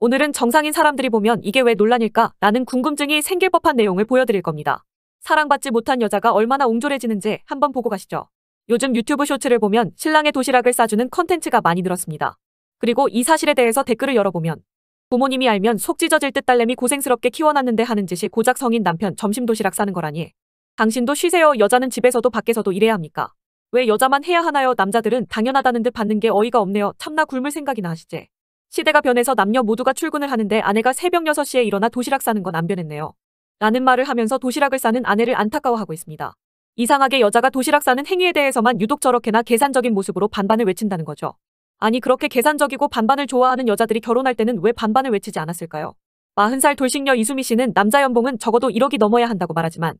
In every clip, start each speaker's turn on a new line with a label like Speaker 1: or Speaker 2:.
Speaker 1: 오늘은 정상인 사람들이 보면 이게 왜 논란일까? 라는 궁금증이 생길 법한 내용을 보여드릴 겁니다. 사랑받지 못한 여자가 얼마나 옹졸해지는지 한번 보고 가시죠. 요즘 유튜브 쇼츠를 보면 신랑의 도시락을 싸주는 컨텐츠가 많이 늘었습니다. 그리고 이 사실에 대해서 댓글을 열어보면 부모님이 알면 속 찢어질 듯 딸내미 고생스럽게 키워놨는데 하는 짓이 고작 성인 남편 점심 도시락 싸는 거라니. 당신도 쉬세요. 여자는 집에서도 밖에서도 일해야 합니까? 왜 여자만 해야 하나요? 남자들은 당연하다는 듯 받는 게 어이가 없네요. 참나 굶을 생각이나 하시지. 시대가 변해서 남녀 모두가 출근을 하는데 아내가 새벽 6시에 일어나 도시락 싸는 건 안 변했네요. 라는 말을 하면서 도시락을 싸는 아내를 안타까워하고 있습니다. 이상하게 여자가 도시락 싸는 행위에 대해서만 유독 저렇게나 계산적인 모습으로 반반을 외친다는 거죠. 아니 그렇게 계산적이고 반반을 좋아하는 여자들이 결혼할 때는 왜 반반을 외치지 않았을까요? 40살 돌싱녀 이수미 씨는 남자 연봉은 적어도 1억이 넘어야 한다고 말하지만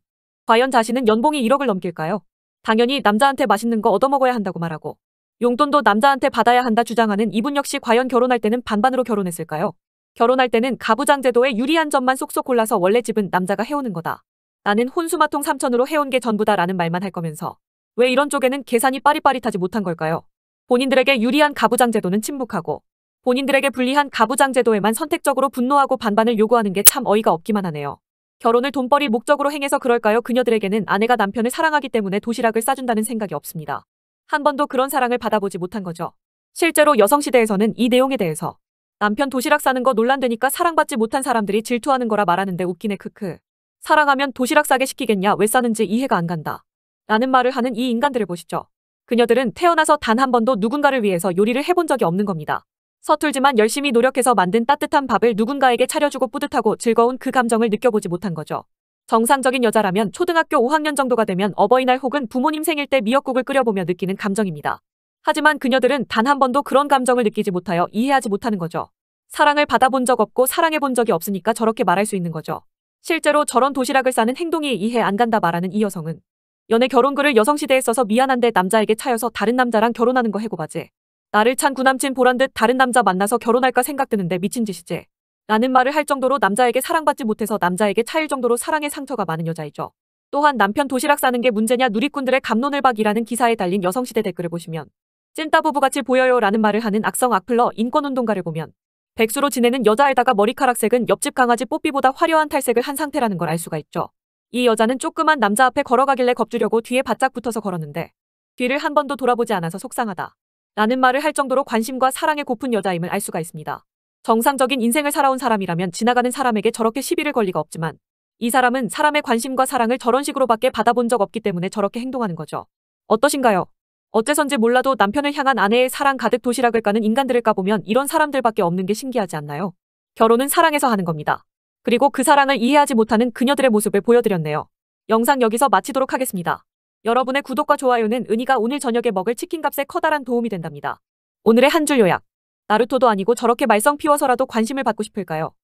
Speaker 1: 과연 자신은 연봉이 1억을 넘길까요? 당연히 남자한테 맛있는 거 얻어먹어야 한다고 말하고 용돈도 남자한테 받아야 한다 주장하는 이분 역시 과연 결혼할 때는 반반으로 결혼했을까요? 결혼할 때는 가부장 제도에 유리한 점만 쏙쏙 골라서 원래 집은 남자가 해오는 거다. 나는 혼수마통 삼천으로 해온 게 전부다 라는 말만 할 거면서 왜 이런 쪽에는 계산이 빠릿빠릿하지 못한 걸까요? 본인들에게 유리한 가부장 제도는 침묵하고 본인들에게 불리한 가부장 제도에만 선택적으로 분노하고 반반을 요구하는 게 참 어이가 없기만 하네요. 결혼을 돈벌이 목적으로 행해서 그럴까요? 그녀들에게는 아내가 남편을 사랑하기 때문에 도시락을 싸준다는 생각이 없습니다. 한 번도 그런 사랑을 받아보지 못한 거죠. 실제로 여성시대에서는 이 내용에 대해서 남편 도시락 싸는 거 논란되니까 사랑받지 못한 사람들이 질투하는 거라 말하는데 웃기네 크크. 사랑하면 도시락 싸게 시키겠냐 왜 싸는지 이해가 안 간다. 라는 말을 하는 이 인간들을 보시죠. 그녀들은 태어나서 단 한 번도 누군가를 위해서 요리를 해본 적이 없는 겁니다. 서툴지만 열심히 노력해서 만든 따뜻한 밥을 누군가에게 차려주고 뿌듯하고 즐거운 그 감정을 느껴보지 못한 거죠. 정상적인 여자라면 초등학교 5학년 정도가 되면 어버이날 혹은 부모님 생일 때 미역국을 끓여보며 느끼는 감정입니다. 하지만 그녀들은 단 한 번도 그런 감정을 느끼지 못하여 이해하지 못하는 거죠. 사랑을 받아본 적 없고 사랑해본 적이 없으니까 저렇게 말할 수 있는 거죠. 실제로 저런 도시락을 싸는 행동이 이해 안 간다 말하는 이 여성은 연애 결혼글을 여성시대에 써서 미안한데 남자에게 차여서 다른 남자랑 결혼하는 거 해고바지. 나를 찬 구남친 보란 듯 다른 남자 만나서 결혼할까 생각드는데 미친 짓이지. 라는 말을 할 정도로 남자에게 사랑받지 못해서 남자에게 차일 정도로 사랑의 상처가 많은 여자이죠. 또한 남편 도시락 싸는 게 문제냐 누리꾼들의 감론을 박이라는 기사에 달린 여성시대 댓글을 보시면 찐따부부같이 보여요 라는 말을 하는 악성 악플러 인권운동가를 보면 백수로 지내는 여자에다가 머리카락색은 옆집 강아지 뽀삐보다 화려한 탈색을 한 상태라는 걸 알 수가 있죠. 이 여자는 조그만 남자 앞에 걸어가길래 겁주려고 뒤에 바짝 붙어서 걸었는데 뒤를 한 번도 돌아보지 않아서 속상하다. 라는 말을 할 정도로 관심과 사랑에 고픈 여자임을 알 수가 있습니다. 정상적인 인생을 살아온 사람이라면 지나가는 사람에게 저렇게 시비를 걸 리가 없지만 이 사람은 사람의 관심과 사랑을 저런 식으로밖에 받아본 적 없기 때문에 저렇게 행동하는 거죠. 어떠신가요? 어째선지 몰라도 남편을 향한 아내의 사랑 가득 도시락을 까는 인간들을 까보면 이런 사람들밖에 없는 게 신기하지 않나요? 결혼은 사랑에서 하는 겁니다. 그리고 그 사랑을 이해하지 못하는 그녀들의 모습을 보여드렸네요. 영상 여기서 마치도록 하겠습니다. 여러분의 구독과 좋아요는 은희가 오늘 저녁에 먹을 치킨값에 커다란 도움이 된답니다. 오늘의 한 줄 요약 나루토도 아니고 저렇게 말썽 피워서라도 관심을 받고 싶을까요?